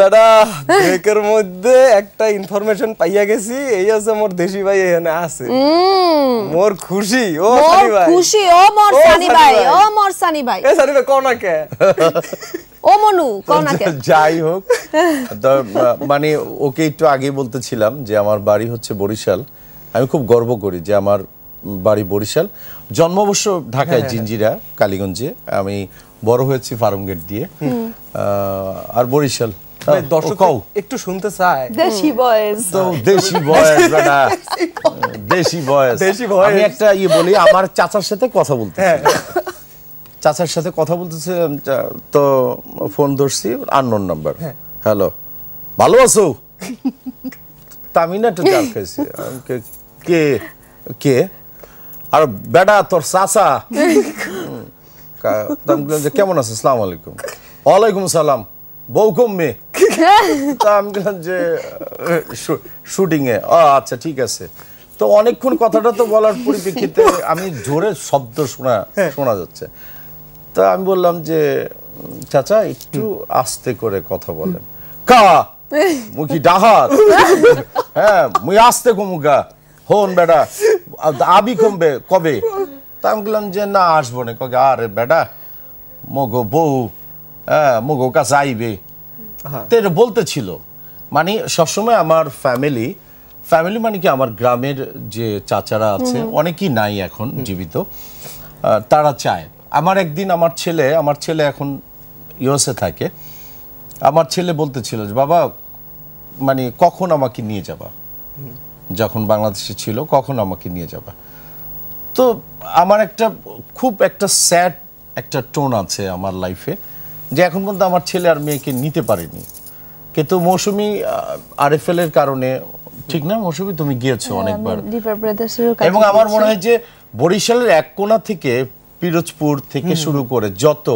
বেটা ব্রেকের মধ্যে একটা ইনফরমেশন পাইয়া গেছি এই আছে মোর দেশি ভাই এখানে আছে মোর খুশি ও সানি ভাই খুশি ও মোর সানি ভাই ও মোর সানি ভাই এ সানি ভাই কোন ও মনু কোন যাই হোক মানে ওকে একটু আগে বলতেছিলাম যে আমার বাড়ি হচ্ছে বরিশাল আমি খুব গর্ব করি যে আমার বাড়ি বরিশাল জন্ম অবশ্য ঢাকায় হ্যাঁ, হ্যাঁ। জিঞ্জিরা কালীগঞ্জে আমি বড় হয়েছি ফার্ম গেট দিয়ে আর বরিশাল মানে দর্শক একটু শুনতে চায় দেশি একটা ইয়ে বলি আমার চাচার সাথে কথা বলতে হ্যাঁ। চাচার সাথে কথা বলতেছে তো ফোন ধরছি আননোন নাম্বার হ্যাঁ। হ্যালো ভালো আছো তামিনা একটু ডাল খাইছি কে কে আর বেটা তোর চাচা কেমন আছে সালাম আলাইকুম ওয়ালাইকুম সালাম বউ কম মেয়ে তা শুটিংয়ে ও আচ্ছা ঠিক আছে তো অনেকক্ষণ কথাটা তো বলার পরিপ্রেক্ষিতে আমি জোরে শব্দ শোনা হ্যাঁ। শোনা যাচ্ছে তা আমি বললাম যে চাচা একটু আস্তে করে কথা বলেন কা মুখি ডাহাত হ্যাঁ মুই আস্তে কমুকা হন বেটা আবি কমবে কবে তা আমি বললাম যে না আসবো না কবে আরে বেটা মগো বউ হ্যাঁ মগো কাছে আইবে হ্যাঁ। বলতে ছিল মানে সবসময় আমার ফ্যামিলি ফ্যামিলি মানে কি আমার গ্রামের যে চাচারা আছে অনেকেই নাই এখন জীবিত তারা চায় আমার একদিন আমার ছেলে আমার ছেলে এখন ইউএসএ থাকে আমার ছেলে বলতেছিল যে বাবা মানে কখন আমাকে নিয়ে যাবা যখন বাংলাদেশে ছিল কখন আমাকে নিয়ে যাবা তো আমার একটা খুব একটা স্যাড একটা টোন আছে আমার লাইফে যে এখন পর্যন্ত আমার ছেলে আর মেয়েকে নিতে পারেনি কিন্তু মৌসুমি এফ এর কারণে ঠিক না মৌসুমি তুমি গিয়েছো হ্যাঁ, অনেকবার এবং আমার মনে হয় যে বরিশালের এক কোণা থেকে পিরোজপুর থেকে শুরু করে যত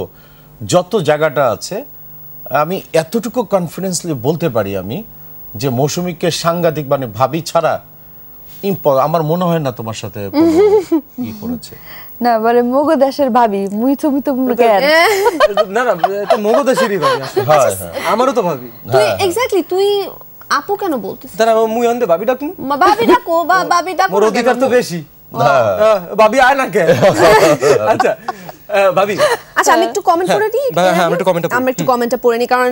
যত জায়গাটা আছে আমি এতটুকু কনফিডেন্সলি বলতে পারি আমি যে মৌসুমিকে সাংঘাতিক মানে ভাবি ছাড়া ইম্পর আমার মনে হয় না তোমার সাথে ই করেছে না মানে মগদাসের ভাবি মুই তুমি তো না না এটা মগদাসেরই ভাবি আচ্ছা, আমারও তো ভাবি তুই এক্স্যাক্টলি হ্যাঁ। তুই আপু কেন বলতিস দাঁড়া মুই অন্ধে ভাবি ডাকু ভাবি ডাকো বা ভাবি ডাকো মোর অধিকার তো বেশি হ্যাঁ, হ্যাঁ। ভাবি আয় না কে আচ্ছা ভাবি আচ্ছা আমি একটু কমেন্ট করে দিই হ্যাঁ আমি একটু কমেন্ট আমি একটু কমেন্টটা পড়ে নি কারণ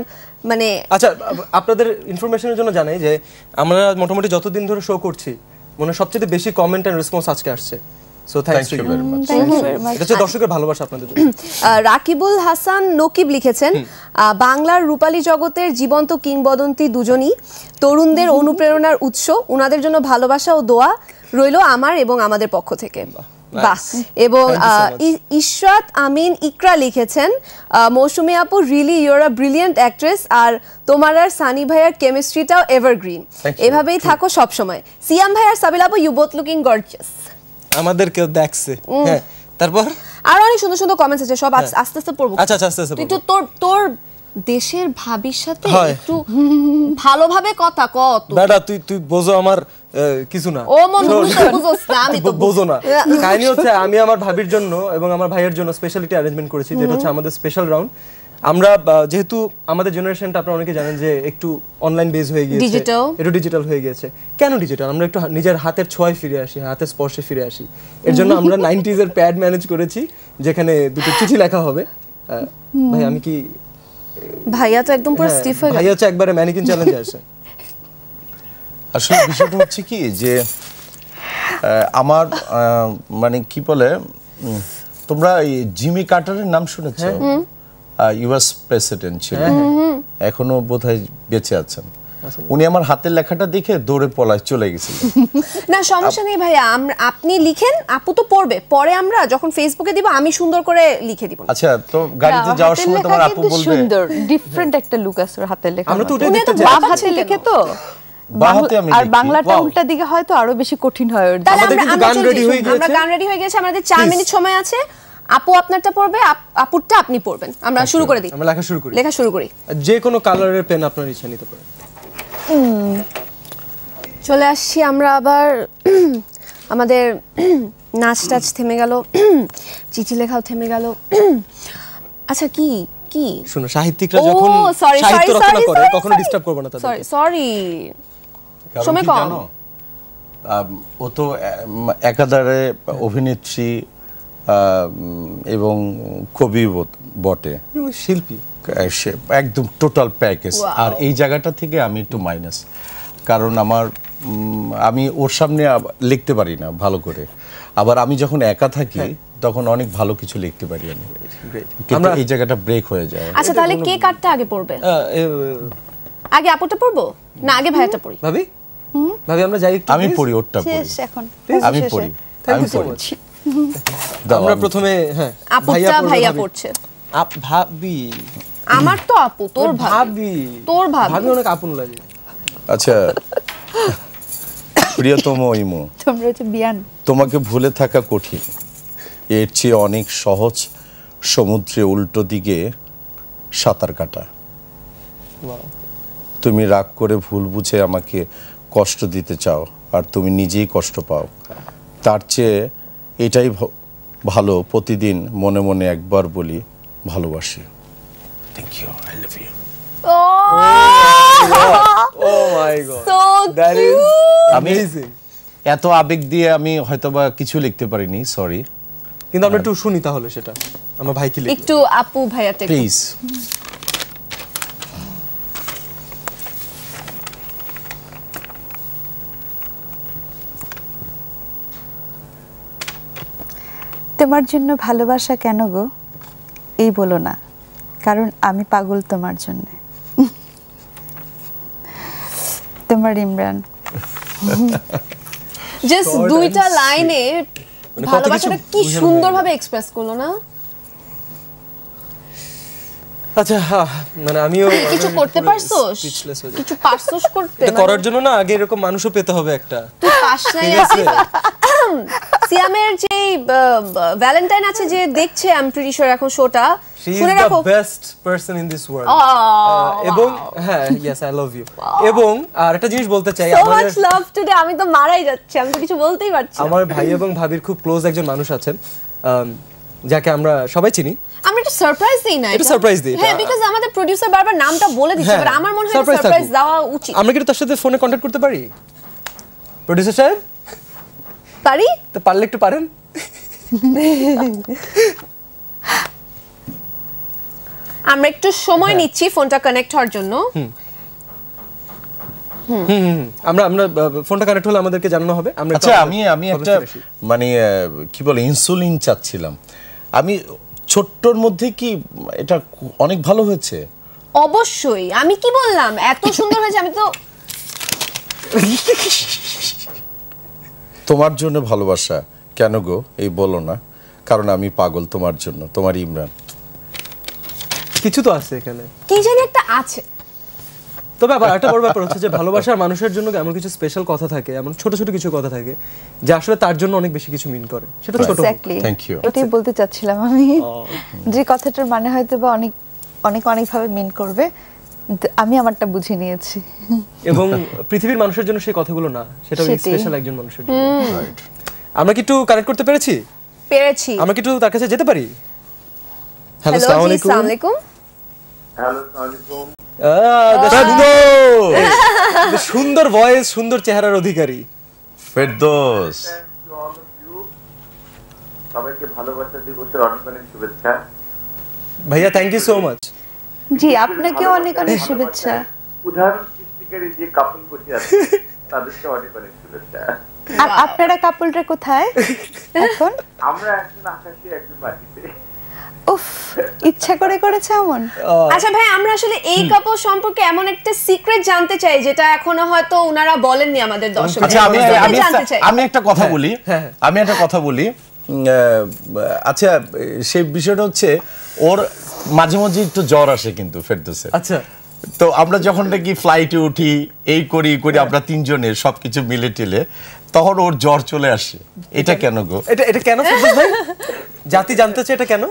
মানে আচ্ছা আপনাদের ইনফরমেশনের জন্য জানাই যে আমরা মোটামুটি যতদিন ধরে শো করছি মনে সবচেয়ে বেশি কমেন্ট এন্ড রেসপন্স আজকে আসছে সো ইউ এটা দর্শকের ভালোবাসা আপনাদের জন্য রাকিবুল হাসান নকিব লিখেছেন বাংলার রূপালী জগতের জীবন্ত কিংবদন্তি দুজনই তরুণদের অনুপ্রেরণার উৎস উনাদের জন্য ভালোবাসা ও দোয়া রইল আমার এবং আমাদের পক্ষ থেকে বাহ এবং ইশরাত আমিন ইকরা লিখেছেন মৌসুমি আপু really you're a brilliant actress আর তোমার আর সানি ভাইয়ার কেমিস্ট্রিটাও এভারগ্রিন এভাবেই থাকো সব সময় সিয়াম ভাই আর সাবিলা আপু ইউ বোথ লুকিং গর্জিয়াস আমাদেরকে দেখছে হ্যাঁ তারপর আর অনেক সুন্দর সুন্দর কমেন্টস আছে সব হ্যাঁ। আস্তে আস্তে পড়বো আচ্ছা আচ্ছা আস্তে আস্তে তুই তো তোর তোর দেশের ভাবির সাথে একটু ভালোভাবে কথা কত বেটা তুই তুই বোঝো আমার কিছু না ও মন বুঝছ না আমি তো বোঝো না কাহিনী হচ্ছে আমি আমার ভাবির জন্য এবং আমার ভাইয়ের জন্য স্পেশালিটি অ্যারেঞ্জমেন্ট করেছি যেটা হচ্ছে আমাদের স্পেশাল রাউন্ড আমরা যেহেতু আমাদের জেনারেশনটা আপনারা অনেকে জানেন যে একটু অনলাইন বেজ হয়ে গিয়েছে ডিজিটাল একটু ডিজিটাল হয়ে গিয়েছে কেন ডিজিটাল আমরা একটু নিজের হাতের ছোঁয়ায় ফিরে আসি হাতের স্পর্শে ফিরে আসি এর জন্য আমরা এর প্যাড ম্যানেজ করেছি যেখানে দুটো চিঠি লেখা হবে ভাই আমি কি ভাইয়া তো একদম পুরো স্টিফ হ্যাঁ, হয়ে গেল ভাইয়া তো একবারে ম্যানিকিন চ্যালেঞ্জ আছে আসলে বিষয়টা হচ্ছে কি যে আমার মানে কি বলে তোমরা এই জিমি কার্টারের নাম শুনেছো হ্যাঁ। ইউএস প্রেসিডেন্ট ছিলেন হ্যাঁ। এখনো বোধহয় বেঁচে আছেন উনি আমার হাতের লেখাটা দেখে দৌড়ে পলায় চলে গেছিল না সমস্যা নেই ভাইয়া আপনি লিখেন আপু তো পড়বে পরে আমরা যখন ফেসবুকে দিব আমি সুন্দর করে লিখে দিব আচ্ছা তো গাড়িতে যাওয়ার সময় তোমার আপু বলবে সুন্দর ডিফারেন্ট একটা লুক আছে ওর হাতের লেখা আমরা তো উনি তো বাম হাতে লিখে তো আমরা শুরু করে দিই লেখা শুরু করি লেখা শুরু করি যে কোনো কালারের পেন আপনার ইচ্ছা নিতে পারেন চলে আসছি আমরা আবার আমাদের নাচ টাচ থেমে গেল চিঠি লেখাও থেমে গেল আচ্ছা কি কি শুনো সাহিত্যিকরা যখন সাহিত্য রচনা করে কখনো ডিস্টার্ব করবে না তাদের সরি সময় কম ও তো একাধারে অভিনেত্রী এবং কবি বটে শিল্পী একদম টোটাল প্যাকেজ আর এই জায়গাটা থেকে আমি একটু মাইনাস কারণ আমার আমি ওর সামনে লিখতে পারি না ভালো করে আবার আমি যখন একা থাকি হ্যাঁ। তখন অনেক ভালো কিছু লিখতে পারি আমি এই জায়গাটা ব্রেক হয়ে যায় আচ্ছা তাহলে কে কাটটা আগে পড়বে আগে আপুটা পড়বো না আগে ভাইয়াটা পড়ি ভাবি ভাবি আমরা যাই আমি পড়ি ওরটা পড়ি শেষ এখন আমি পড়ি আমি পড়ি আমরা প্রথমে হ্যাঁ আপুটা ভাইয়া পড়ছে আপ ভাবি আমার তো আপু তোর ভাবি তোর ভাবি ভাবি অনেক আপন লাগে আচ্ছা প্রিয়তম ইমু তোমরা হচ্ছে বিয়ান তোমাকে ভুলে থাকা কঠিন এর চেয়ে অনেক সহজ সমুদ্রে উল্টো দিকে সাঁতার কাটা তুমি রাগ করে ভুল বুঝে আমাকে কষ্ট দিতে চাও আর তুমি নিজেই কষ্ট পাও তার চেয়ে এটাই ভালো প্রতিদিন মনে মনে একবার বলি ভালোবাসি thank you I love you Oh! Oh এত আবেগ দিয়ে আমি বা কিছু লিখতে পারিনি সরি কিন্তু আমরা uh, একটু শুনি তাহলে সেটা আমার একটু আপু ভাইয়াতে প্লিজ তোমার জন্য ভালোবাসা কেন গো এই বলো না কারণ আমি পাগল তোমার জন্যে তোমার ইমরান জাস্ট দুইটা লাইনে ভালোবাসাটা কি সুন্দরভাবে এক্সপ্রেস করলো না আচ্ছা মানে আমিও কিছু করতে মানে পারছো কিছু করতে এটা মানে? করার জন্য না আগে এরকম মানুষও পেতে হবে একটা তুই পাস নাই সিয়ামের যে ভ্যালেন্টাইন আছে যে দেখছে আই এম প্রিটি শিওর এখন শোটা শুনে রাখো best person in this world এবং হ্যাঁ ইয়েস আই লাভ ইউ এবং আর একটা জিনিস বলতে চাই লাভ টুডে আমি তো মারাই যাচ্ছি আমি তো কিছু বলতেই পারছি আমার ভাই এবং ভাবির খুব ক্লোজ একজন মানুষ আছেন যাকে আমরা সবাই চিনি আমরা একটা সারপ্রাইজ দিই না সারপ্রাইজ হ্যাঁ বিকজ আমাদের প্রোডিউসার বারবার নামটা বলে দিচ্ছে বাট হ্যাঁ, আমার মনে হয় সারপ্রাইজ দেওয়া উচিত আমরা কি তার সাথে ফোনে কন্টাক্ট করতে পারি প্রোডিউসার স্যার পারি তো পারলে একটু পারেন আমরা একটু সময় হ্যাঁ। নিচ্ছি ফোনটা কানেক্ট হওয়ার জন্য আমরা আমরা ফোনটা কানেক্ট হলে আমাদেরকে জানানো হবে আচ্ছা আমি আমি একটা মানে কি বলে ইনসুলিন চাচ্ছিলাম আমি ছোট্টর মধ্যে কি এটা অনেক ভালো হয়েছে অবশ্যই আমি কি বললাম এত সুন্দর হয়েছে আমি তো তোমার জন্য ভালোবাসা কেন গো এই বলো না কারণ আমি পাগল তোমার জন্য তোমার ইমরান কিছু তো আছে এখানে কি জানি একটা আছে তবে আবার একটা বড় ব্যাপার হচ্ছে যে ভালোবাসার মানুষের জন্য এমন কিছু স্পেশাল কথা থাকে এমন ছোট ছোট কিছু কথা থাকে যা আসলে তার জন্য অনেক বেশি কিছু মিন করে সেটা ছোট থ্যাংক ইউ এটাই বলতে চাচ্ছিলাম আমি oh. যে কথাটার মানে হয়তো বা অনেক অনেক অনেক ভাবে মিন করবে আমি আমারটা বুঝে নিয়েছি এবং পৃথিবীর মানুষের জন্য সেই কথাগুলো না সেটা স্পেশাল একজন মানুষের জন্য আমরা কি একটু কানেক্ট করতে পেরেছি পেরেছি আমরা কি একটু তার কাছে যেতে পারি হ্যালো আসসালামু আলাইকুম হ্যালো আসসালামু আলাইকুম সুন্দর ভয়েস সুন্দর চেহারার অধিকারী ফেরদোস সবাইকে ভালোবাসা দিবসের অনেক শুভেচ্ছা ভাইয়া থ্যাংক ইউ সো মাচ জি আপনাকে অনেক অনেক শুভেচ্ছা উদাহরণ সৃষ্টিকারী যে বসে আছে তাদেরকে অনেক অনেক শুভেচ্ছা আর আপনারা কাপলরা কোথায় এখন আমরা একজন আকাশে একজন বাড়িতে উফ ইচ্ছা করে করেছে এমন আচ্ছা ভাই আমরা আসলে এই কাপল সম্পর্কে এমন একটা সিক্রেট জানতে চাই যেটা এখনো হয়তো ওনারা বলেননি আমাদের দর্শক আচ্ছা আমি হ্যাঁ, হ্যাঁ, হ্যাঁ। আমি একটা কথা বলি আমি একটা কথা বলি আচ্ছা সেই বিষয়টা হচ্ছে ওর মাঝে মাঝে একটু জ্বর আসে কিন্তু ফেরদোসের আচ্ছা তো আমরা যখন নাকি ফ্লাইটে উঠি এই করি করি আমরা তিনজনের সবকিছু মিলে টিলে তখন ওর জ্বর চলে আসে এটা কেন গো এটা এটা কেন ফেরদৌস ভাই জাতি জানতে চায় এটা কেন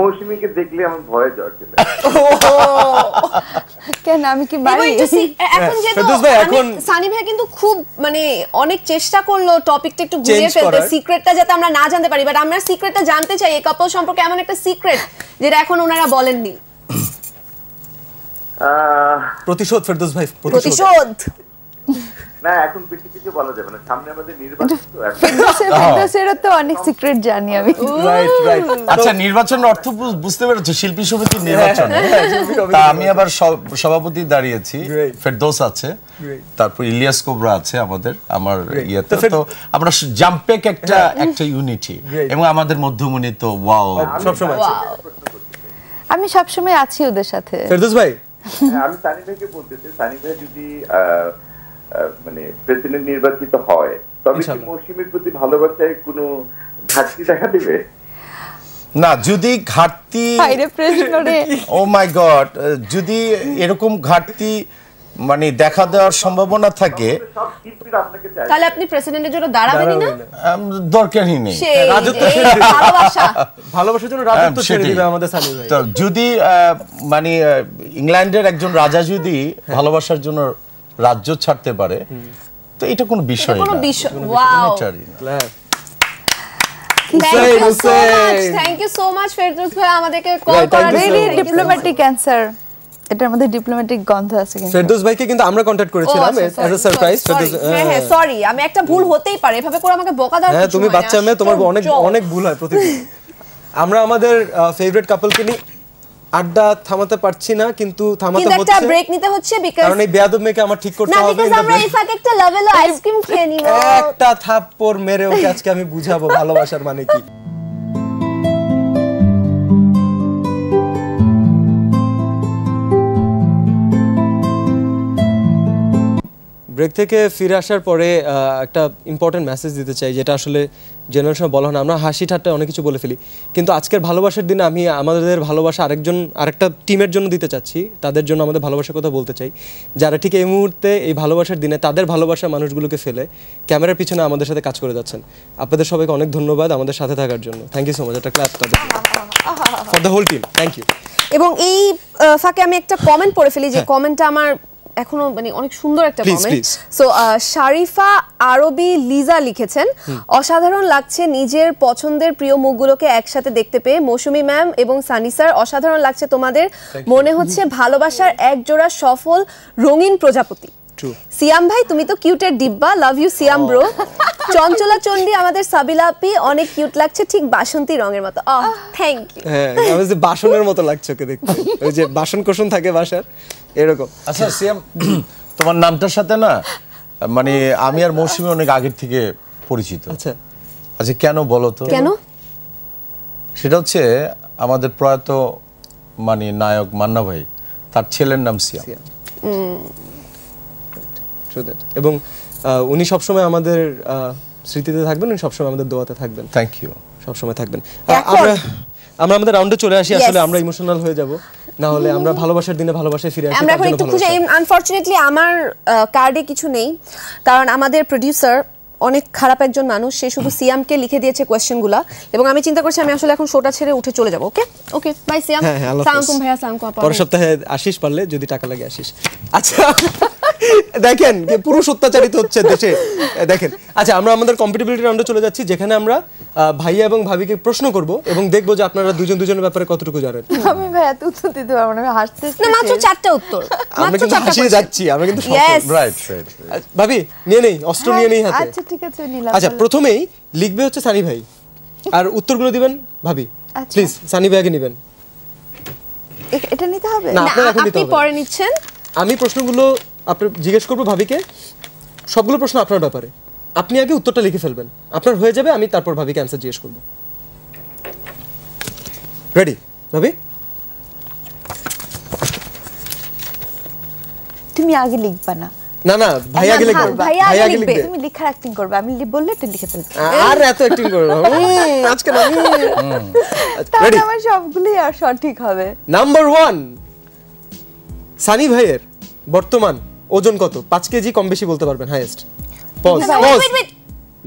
মৌসুমীকে দেখলে আমার ভয়ে জ্বর চলে কেন আমি কি বাই এখন হ্যাঁ, ফেরদৌস ভাই এখন সানি ভাই কিন্তু খুব মানে অনেক চেষ্টা করলো টপিকটা একটু ঘুরিয়ে ফেলতে সিক্রেটটা যাতে আমরা না জানতে পারি বাট আমরা সিক্রেটটা জানতে চাই এই কাপল সম্পর্কে এমন একটা সিক্রেট যেটা এখন ওনারা বলেননি প্রতিশোধ ফেরদৌস ভাই প্রতিশোধ না এখন বেশি কিছু বলা যাবে না সামনে আমাদের নির্বাচন তো অনেক সিক্রেট জানি আমি রাইট রাইট আচ্ছা অর্থ বুঝতে পেরেছো শিল্পী সমিতির হ্যাঁ, নির্বাচন হ্যাঁ, হ্যাঁ, তা আমি আবার সভাপতি দাঁড়িয়েছি আছে তারপর ইলিয়াস কোবরা আছে আমাদের আমার ইয়েতে তো আমরা জাম্পেক একটা একটা ইউনিটি এবং আমাদের মধ্যমণি তো ওয়াও সবসময় আমি সবসময় আছি ওদের সাথে ফেরদৌস ভাই আমি সানি ভাইকে বলতে চাই সানি ভাই যদি মানে প্রেসিডেন্ট নির্বাচিত হয় তবে কি মৌসুমীর প্রতি ভালোবাসায় কোনো ঘাটতি দেখা দেবে না যদি ঘাটতি ও মাই গড যদি এরকম ঘাটতি মানে দেখা দেওয়ার সম্ভাবনা থাকে তাহলে আপনি প্রেসিডেন্টের জন্য দাঁড়াবেনই না দরকারই নেই হ্যাঁ, রাজত্ব ভালোবাসার জন্য রাজত্ব হ্যাঁ, ছেড়ে দিবে আমাদের ভাই যদি মানে ইংল্যান্ডের একজন রাজা যদি হ্যাঁ। ভালোবাসার জন্য রাজ্য ছাড়তে পারে তো এটা কোনো বিষয় না ভাইকে কিন্তু আমরা কন্টাক্ট oh, করেছিলাম আচ্ছা, uh, হ্যাঁ সরি হ্যাঁ, আমি একটা ভুল হতেই পারে এভাবে করে আমাকে বকা হ্যাঁ, তুমি বাচ্চা মেয়ে তোমার oh, অনেক অনেক ভুল হয় প্রতিদিন আমরা আমাদের ফেভারিট কাপল নিয়ে আড্ডা থামাতে পারছি না কিন্তু থামাতে হচ্ছে একটা ব্রেক নিতে হচ্ছে বিকজ কারণ এই বেয়াদব মেয়েকে আমার ঠিক করতে হবে না বিকজ আমরা এই ফাঁকে একটা লেভেল আইসক্রিম খেয়ে নিব একটা থাপ্পড় মেরে ওকে আজকে আমি বুঝাবো ভালোবাসার মানে কি ব্রেক থেকে ফিরে আসার পরে একটা ইম্পর্টেন্ট মেসেজ দিতে চাই যেটা আসলে জেনারেল সময় বলা হয় না আমরা হাসি ঠাট্টায় অনেক কিছু বলে ফেলি কিন্তু আজকের ভালোবাসার দিনে আমি আমাদের ভালোবাসা আরেকজন আরেকটা টিমের জন্য দিতে চাচ্ছি তাদের জন্য আমাদের ভালোবাসার কথা বলতে চাই যারা ঠিক এই মুহূর্তে এই ভালোবাসার দিনে তাদের ভালোবাসা মানুষগুলোকে ফেলে ক্যামেরার পিছনে আমাদের সাথে কাজ করে যাচ্ছেন আপনাদের সবাইকে অনেক ধন্যবাদ আমাদের সাথে থাকার জন্য থ্যাংক ইউ সো মাচ একটা ক্লাস তাদের for the whole team thank you এবং এই ফাঁকে আমি একটা কমেন্ট পড়ে ফেলি যে কমেন্টটা হ্যাঁ। আমার এখনো মানে অনেক সুন্দর একটা কমেন্ট সো শারিফা আরবি লিজা লিখেছেন অসাধারণ লাগছে নিজের পছন্দের প্রিয় মুখগুলোকে একসাথে দেখতে পেয়ে মৌসুমি ম্যাম এবং সানি স্যার অসাধারণ লাগছে তোমাদের মনে হচ্ছে ভালোবাসার একজোড়া সফল রঙিন প্রজাপতি সিয়াম ভাই তুমি তো কিউটের ডিব্বা love you Siam bro oh. চঞ্চলা চন্ডি আমাদের সাবিলা আপি অনেক কিউট লাগছে ঠিক বাসন্তী রঙের মতো থ্যাংক oh, ইউ হ্যাঁ বাসনের মতো লাগছে ওকে দেখতে ওই যে বাসন কোষণ থাকে বাসার এরকম আচ্ছা সিএম তোমার নামটার সাথে না মানে আমি আর মৌসুমি অনেক আগের থেকে পরিচিত আচ্ছা আচ্ছা কেন বলো তো কেন সেটা হচ্ছে আমাদের প্রয়াত মানে নায়ক মান্না ভাই তার ছেলের নাম সিয়াম এবং উনি সবসময় আমাদের স্মৃতিতে থাকবেন উনি সবসময় আমাদের দোয়াতে থাকবেন থ্যাংক ইউ সবসময় থাকবেন আমরা আমরা আমাদের রাউন্ডে চলে আসি আসলে আমরা ইমোশনাল হয়ে যাব না হলে আমরা ভালোবাসার দিনে ভালোবাসায় ফিরে আসি আমরা এখন একটু খুঁজে আনফরচুনেটলি আমার কার্ডে কিছু নেই কারণ আমাদের প্রোডিউসার অনেক খারাপ একজন মানুষ সে শুধু সিয়ামকে লিখে দিয়েছে কোয়েশ্চেনগুলো এবং আমি চিন্তা করছি আমি আসলে এখন শোটা ছেড়ে উঠে চলে যাব ওকে ওকে বাই সিয়াম হ্যাঁ, হ্যাঁ, সালামুকুম ভাইয়া সালামকুম পরের সপ্তাহে আসিস পারলে যদি টাকা লাগে আসিস আচ্ছা দেখেন পুরুষ অত্যাচারিত হচ্ছে দেশে দেখেন আচ্ছা আমরা আমাদের কম্পিটিবিলিটি রাউন্ডে চলে যাচ্ছি যেখানে আমরা ভাইয়া এবং ভাবিকে প্রশ্ন করব এবং দেখব যে আপনারা দুজন দুজনের ব্যাপারে কতটুকু জানেন আমি ভাই এত উত্তর দিতে পারবো না হাসতেছি না মাত্র চারটি উত্তর আমরা কিন্তু হাসিয়ে যাচ্ছি আমরা কিন্তু রাইট রাইট ভাবি নিয়ে নেই অস্ত্র নিয়ে হ্যাঁ, নেই হাতে আচ্ছা ঠিক আছে নিলাম আচ্ছা প্রথমেই লিখবে হচ্ছে সানি ভাই আর উত্তরগুলো দিবেন ভাবি প্লিজ আচ্ছা। সানি ভাইকে নেবেন এটা নিতে হবে না আপনি পরে নিচ্ছেন আমি প্রশ্নগুলো আপনার জিজ্ঞেস করবো ভাবিকে সবগুলো প্রশ্ন আপনার ব্যাপারে আপনি আগে উত্তরটা লিখে ফেলবেন আপনার হয়ে যাবে আমি তারপর ভাবিকে অ্যান্সার জিজ্ঞেস করবো রেডি ভাবি তুমি আগে লিখবা না না না ভাই আগে লিখবে ভাই আগে লিখবে তুমি লেখার অ্যাক্টিং করবে আমি বললে তুমি লিখে ফেলবে আর এত অ্যাক্টিং করবে আজকে আমি রেডি আমার সবগুলোই সঠিক হবে নাম্বার 1 সানি ভাইয়ের বর্তমান ওজন কত পাঁচ কেজি কম বেশি বলতে পারবেন হাইয়েস্ট পজ পজ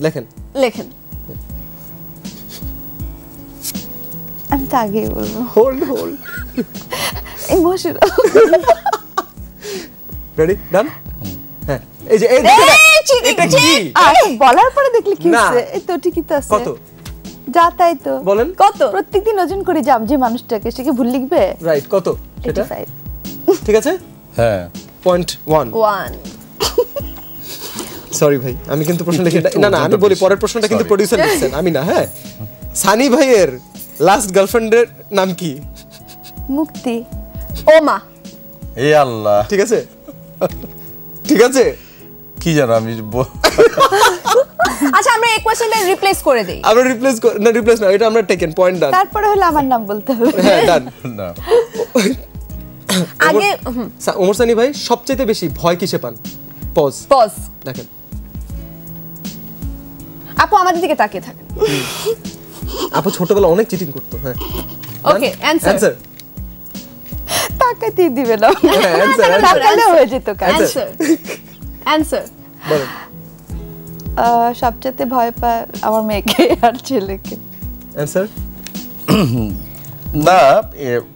লেখেন লেখেন আমি আগেই বলবো হোল্ড হোল্ড হ্যাঁ। বলার পরে দেখলে কি এই তো আছে কত যা তাই তো বলেন কত প্রত্যেকদিন ওজন করে যাম যে মানুষটাকে সে কি ভুল লিখবে রাইট কত সেটা ঠিক আছে হ্যাঁ পয়েন্ট ওয়ান ওয়ান সরি ভাই আমি কিন্তু প্রশ্ন লিখে না না আমি বলি পরের প্রশ্নটা কিন্তু প্রডিউসার লিখছেন আমি না হ্যাঁ সানি ভাইয়ের লাস্ট গার্লফ্রেন্ডের নাম কি মুক্তি ওমা এ আল্লাহ ঠিক আছে ঠিক আছে কি জানো আমি আচ্ছা আমরা এই কোশ্চেনটা রিপ্লেস করে দেই আমরা রিপ্লেস না রিপ্লেস না এটা আমরা টেকেন পয়েন্ট ডান তারপরে হলো আমার নাম বলতে হবে হ্যাঁ ডান না আগে ওমর সানি ভাই সবচেয়ে বেশি ভয় কিসে পান পজ পজ দেখেন আপু আমাদের দিকে তাকিয়ে থাকেন আপু ছোটবেলা অনেক চিটিং করতো হ্যাঁ ওকে অ্যানসার তাকাতেই দিবে না হ্যাঁ, তাকালে হয়ে যেত অ্যানসার অ্যানসার বলেন সবচেয়ে ভয় পায় আমার মেয়েকে আর ছেলেকে অ্যানসার না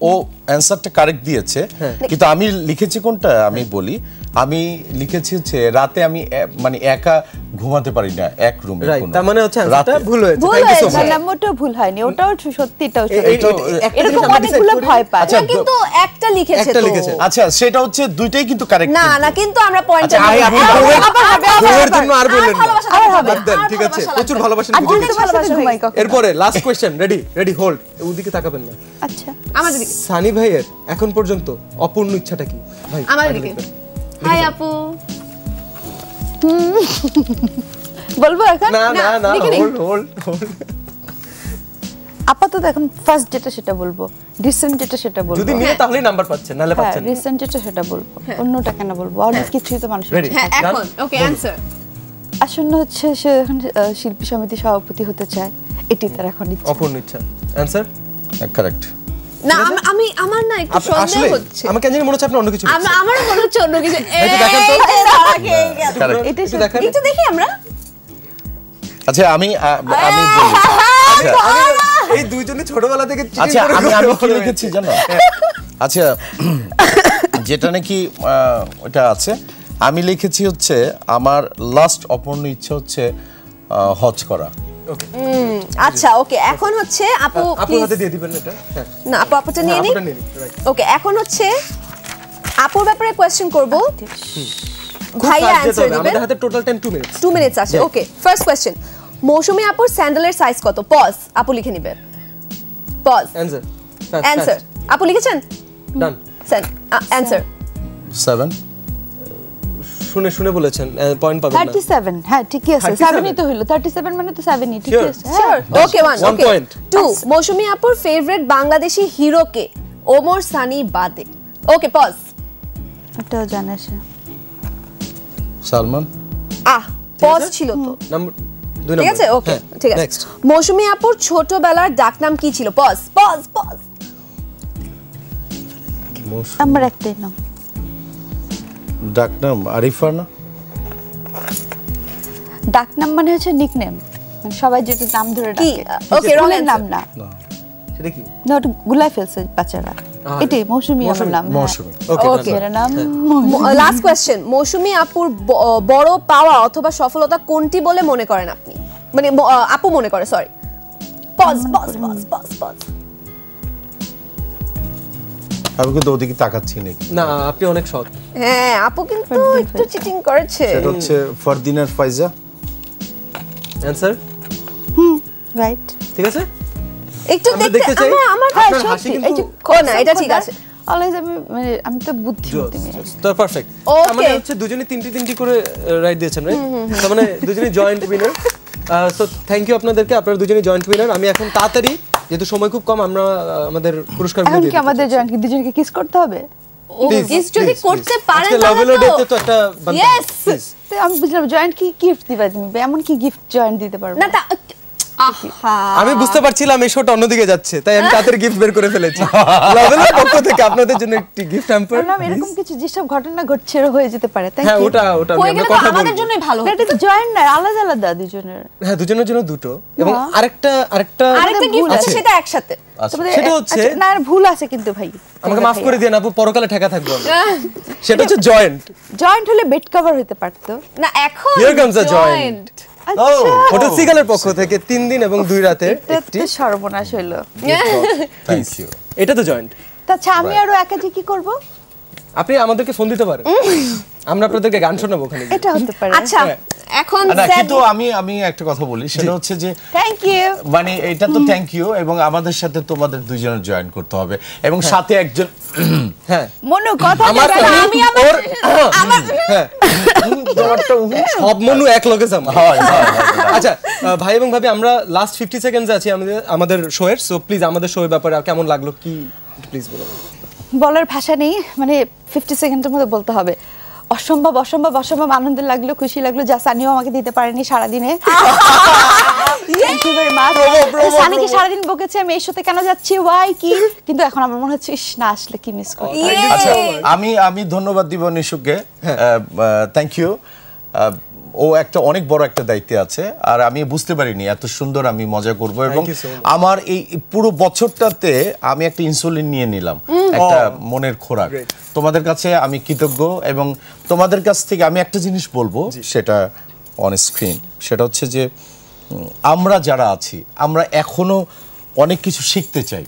ও অ্যান্সারটা কারেক্ট দিয়েছে হ্যাঁ। কিন্তু আমি লিখেছি কোনটা আমি বলি আমি লিখেছি হচ্ছে রাতে আমি মানে একা ঘুমাতে পারি না এক রুমে তার মানে হচ্ছে রাতে ভুল হয়েছে ভুল হয়েছে না মোটেও ভুল হয়নি ওটাও সত্যি সত্যিটাও এরকম অনেকগুলো ভয় পায় আচ্ছা, না কিন্তু একটা লিখেছে একটা লিখেছে আচ্ছা সেটা হচ্ছে দুইটাই কিন্তু কারেক্ট না না কিন্তু আমরা পয়েন্ট আই আমি ভুলের জন্য আর বললেন না ঠিক আছে প্রচুর ভালোবাসেন এরপরে last question ready ready hold ওদিকে তাকাবেন না আচ্ছা আমাদের দিকে সানি ভাইয়ের এখন পর্যন্ত অপূর্ণ ইচ্ছাটা কি ভাই আমাদের দিকে হাই আপু hmm. বলবো এখন না না না হোল্ড হোল্ড আপাতত এখন ফার্স্ট যেটা সেটা বলবো রিসেন্ট যেটা সেটা বলবো যদি মিলে হ্যাঁ। তাহলেই নাম্বার পাচ্ছেন নালে হ্যাঁ, পাচ্ছেন রিসেন্ট যেটা সেটা বলবো হ্যাঁ। অন্যটা কেন বলবো অনেক কিছুই তো মানুষ হ্যাঁ এখন ওকে অ্যানসার আসন্ন হচ্ছে সে এখন শিল্পী সমিতি সভাপতি হতে চায় এটি তার এখন ইচ্ছা অপূর্ণ ইচ্ছা অ্যানসার কারেক্ট uh, না আমি আমার না আমাকে মনে হচ্ছে অন্য কিছু আচ্ছা আমি আমি আচ্ছা, এই দুইজনে ছোটবেলা থেকে আচ্ছা আমি হ্যাঁ। আচ্ছা যেটা নাকি ওটা আছে আমি লিখেছি হচ্ছে আমার লাস্ট অপূর্ণ ইচ্ছে হচ্ছে হজ করা আচ্ছা ওকে এখন হচ্ছে আপু আপুর হাতে দিয়ে দিবেন এটা হ্যাঁ। না আপু আপুটা নিয়ে হ্যাঁ, নিন ওকে এখন হচ্ছে আপুর ব্যাপারে কোশ্চেন করব আচ্ছা, ভাইয়া অ্যানসার দিবেন আমাদের হাতে টোটাল টাইম 2 মিনিটস 2 মিনিটস আছে ওকে ফার্স্ট কোশ্চেন মৌসুমী আপুর স্যান্ডেলের সাইজ কত পজ আপু লিখে নেবেন পজ অ্যানসার অ্যানসার আপু লিখেছেন ডান স্যার অ্যানসার 7 শুনে শুনে বলেছেন পয়েন্ট পাবেন 37 হ্যাঁ ঠিকই আছে 7ই তো হলো 37 মানে তো 7ই ঠিকই আছে okay one okay point two Mousumi আপুর ফেভারিট বাংলাদেশি হিরো কে ওমর সানি বাদে ওকে পজ এটাও জানা সে সালমান আহ পজ ছিল তো নাম্বার হ্যাঁ, ঠিক আছে ওকে ঠিক আছে মৌসুমী আপুর ছোটবেলার ডাকনাম কি ছিল পজ পজ পজ আমার একটাই নাম ডাকনাম আরিফানা ডাকনাম মানে হচ্ছে নিকনেম মানে সবাই যেহেতু নাম ধরে ডাকে ওকে রঙের নাম না সেটা কি নট গুলাই ফেলছে বাচ্চারা হ্যাঁ। এটাই হ্যাঁ। মৌসুমী আপুর নাম মৌসুমী ওকে এর নাম লাস্ট কোশ্চেন মৌসুমী আপুর বড় পাওয়া অথবা সফলতা কোনটি বলে মনে করেন আপনি মানে আপু মনে করে sorry pause pause pause pause pause আমি কিন্তু ওদিকে তাকাচ্ছি নাকি না আপনি অনেক সৎ হ্যাঁ আপু কিন্তু একটু চিটিং করেছে সেটা হচ্ছে ফাইজা অ্যানসার হুম রাইট ঠিক আছে একটু দেখতে চাই আমার হাসি এটা ঠিক আছে অলওয়েজ আমি মানে আমি তো বুদ্ধি তো পারফেক্ট মানে হচ্ছে দুজনে তিনটি তিনটি করে রাইট দিয়েছেন রাইট মানে দুজনে joint winner so thank you আপনাদেরকে আপনারা দুজনে জয়েন্ট উইনার আমি এখন তাড়াতাড়ি যেহেতু সময় খুব কম আমরা আমাদের পুরস্কার এখন কি আমাদের জনকে দুজনকে কিস করতে হবে কিস যদি করতে পারেন তাহলে তো তো একটা ইয়েস আমি বুঝলাম জয়েন্ট কি গিফট দিবা তুমি এমন কি গিফট জয়েন্ট দিতে পারবে না আমি বুঝতে পারছিলাম এই শোটা অন্যদিকে যাচ্ছে তাই আমি তাদের গিফট বের করে ফেলেছি লাভেলের পক্ষ থেকে আপনাদের জন্য একটি গিফট হ্যাম্পার এরকম কিছু যেসব ঘটনা ঘটছে হয়ে যেতে পারে তাই হ্যাঁ ওটা ওটা কথা বলি আমাদের জন্যই ভালো এটা তো না আলাদা আলাদা দুজনের হ্যাঁ দুজনের জন্য দুটো এবং আরেকটা আরেকটা আরেকটা গিফট আছে সেটা একসাথে আচ্ছা, সেটা আচ্ছা, হচ্ছে না ভুল আছে কিন্তু ভাই আমাকে মাফ করে দেন আপু পরকালে ঠেকা থাকবো হ্যাঁ। সেটা হচ্ছে জয়েন্ট জয়েন্ট হলে বেড কভার হতে পারতো না এখন হিয়ার কামস জয়েন্ট হোটেল আচ্ছা। সিগালের oh, oh, পক্ষ থেকে তিন দিন এবং দুই রাতে একটি সর্বনাশ হলো এটা তো জয়েন্ট আচ্ছা আমি আরো একাজি কি করব আপনি আমাদেরকে ফোন দিতে পারেন আমরা আপনাদেরকে গান শোনাবো ওখানে এটা হতে পারে আচ্ছা হ্যাঁ। এখন কিন্তু আমি আমি একটা কথা বলি সেটা হচ্ছে যে থ্যাংক ইউ মানে এটা তো থ্যাংক ইউ এবং আমাদের সাথে তোমাদের দুইজনের জয়েন করতে হবে এবং হ্যাঁ। সাথে একজন হ্যাঁ। সব মনু আচ্ছা ভাই এবং আমরা লাস্ট ফিফটি আছি আমাদের শোয়ের প্লিজ আমাদের শোয়ের ব্যাপারে কেমন লাগলো কি প্লিজ বলার ভাষা নেই মানে ফিফটি মধ্যে বলতে হবে অসম্ভব অসম্ভব অসম্ভব আনন্দ লাগলো খুশি লাগলো যা সানিও আমাকে দিতে পারেনি সারাদিনে সানিকে সারাদিন বকেছে আমি এই কেন যাচ্ছি কি কিন্তু এখন আমার মনে হচ্ছে না আসলে আচ্ছা, আমি আমি ধন্যবাদ দিব নিশুকে থ্যাংক ইউ ও একটা অনেক বড় একটা দায়িত্বে আছে আর আমি বুঝতে পারিনি এত সুন্দর আমি মজা করব এবং আমার এই পুরো বছরটাতে আমি একটা ইনসুলিন নিয়ে নিলাম mm. একটা oh. মনের খোরাক তোমাদের কাছে আমি কৃতজ্ঞ এবং তোমাদের কাছ থেকে আমি একটা জিনিস বলবো সেটা অন স্ক্রিন সেটা হচ্ছে যে আমরা যারা আছি আমরা এখনও অনেক কিছু শিখতে চাই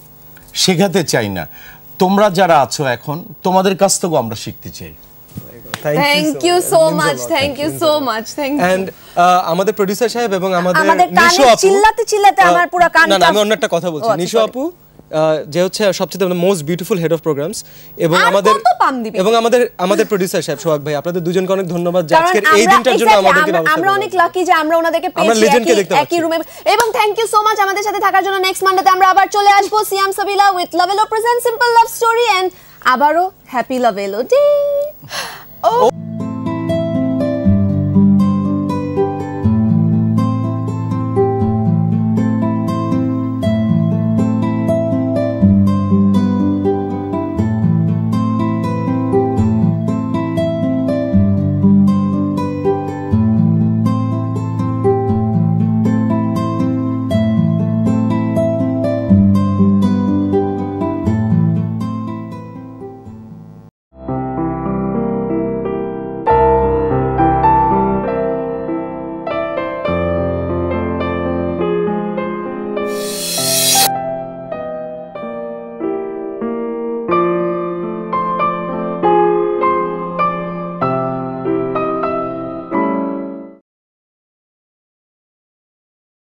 শেখাতে চাই না তোমরা যারা আছো এখন তোমাদের কাছ থেকেও আমরা শিখতে চাই thank you so much thank you so much thank you and আমাদের প্রোডিউসার সাহেব এবং আমাদের নিশু আপু চিল্লাতে চিল্লাতে আমার পুরো কান না আমি অন্য একটা কথা বলছি আচ্ছা, নিশু আপু যে হচ্ছে সবচেয়ে most beautiful head of programmes এবং আমাদের এবং আমাদের আমাদের প্রোডিউসার সাহেব সোহাগ ভাই আপনাদের দুজনকে অনেক ধন্যবাদ যে আজকের এই দিনটার জন্য আমাদেরকে ব্যবস্থা আমরা অনেক লাকি যে আমরা ওনাদেরকে পেয়েছি একই রুমে এবং থ্যাংক ইউ সো মাচ আমাদের সাথে থাকার জন্য নেক্সট মানডেতে আমরা আবার চলে আসবো সিয়াম সাবিলা উইথ এলো present simple love story and আবারো হ্যাপি এলো ডে Oh! oh.